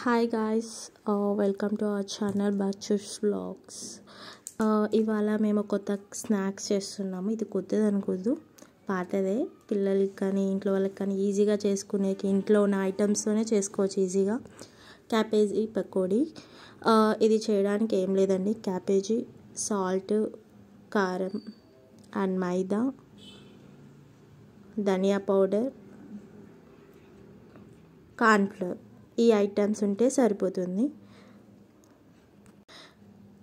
hi guys welcome to our channel Bachchu's blogs ఇవాళ మేము కొత్త స్నాక్స్ చేస్తున్నాము ఇది కొత్తది అనుకోద్దు పాతదే పిల్లలకి కానీ ఇంట్లో వాళ్ళకి కానీ ఈజీగా చేసుకునేకి ఇంట్లో ఉన్న ఐటమ్స్తోనే చేసుకోవచ్చు ఈజీగా క్యాబేజీ పకోడీ uh, ఇది చేయడానికి ఏం లేదండి క్యాబేజీ సాల్ట్ కారం అండ్ మైదా ధనియా పౌడర్ కార్న్ఫ్లవర్ ఈ ఐటమ్స్ ఉంటే సరిపోతుంది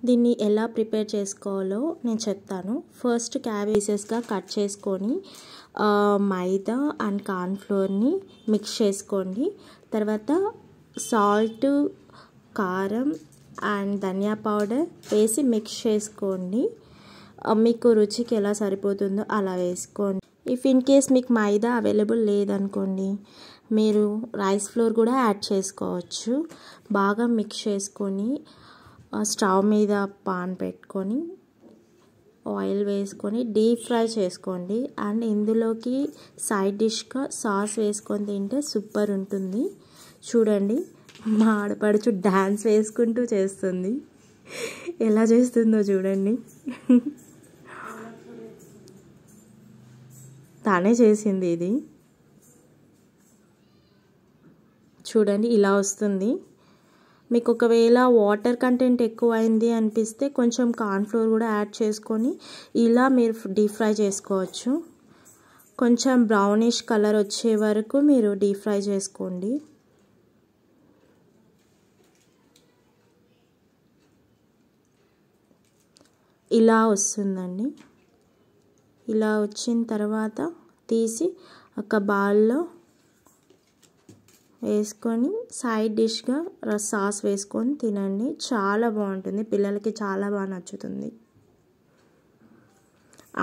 దీన్ని ఎలా ప్రిపేర్ చేసుకోవాలో నేను చెప్తాను ఫస్ట్ క్యాబేజెస్గా కట్ చేసుకొని మైదా అండ్ కార్న్ఫ్లోర్ని మిక్స్ చేసుకోండి తర్వాత సాల్ట్ కారం అండ్ ధనియా పౌడర్ వేసి మిక్స్ చేసుకోండి మీకు రుచికి ఎలా సరిపోతుందో అలా వేసుకోండి ఇఫ్ ఇన్ కేస్ మీకు మైదా అవైలబుల్ లేదనుకోండి మీరు రైస్ ఫ్లోర్ కూడా యాడ్ చేసుకోవచ్చు బాగా మిక్స్ చేసుకొని స్టవ్ మీద పాన్ పెట్టుకొని ఆయిల్ వేసుకొని డీప్ ఫ్రై చేసుకోండి అండ్ ఇందులోకి సైడ్ డిష్గా సాస్ వేసుకొని తింటే సూపర్ ఉంటుంది చూడండి మా ఆడపడుచు డ్యాన్స్ వేసుకుంటూ చేస్తుంది ఎలా చేస్తుందో చూడండి తానే చేసింది ఇది చూడండి ఇలా వస్తుంది మీకు ఒకవేళ వాటర్ కంటెంట్ ఎక్కువ అయింది అనిపిస్తే కొంచెం కార్న్ఫ్లోర్ కూడా యాడ్ చేసుకొని ఇలా మీరు డీప్ ఫ్రై చేసుకోవచ్చు కొంచెం బ్రౌనిష్ కలర్ వచ్చే వరకు మీరు డీప్ ఫ్రై చేసుకోండి ఇలా వస్తుందండి ఇలా వచ్చిన తర్వాత తీసి ఒక బాల్లో వేసుకొని సైడ్ డిష్గా సాస్ వేసుకొని తినండి చాలా బాగుంటుంది పిల్లలకి చాలా బాగా నచ్చుతుంది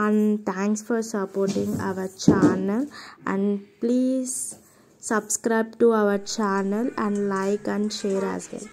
and thanks for supporting our channel and please subscribe to our channel and like and share as well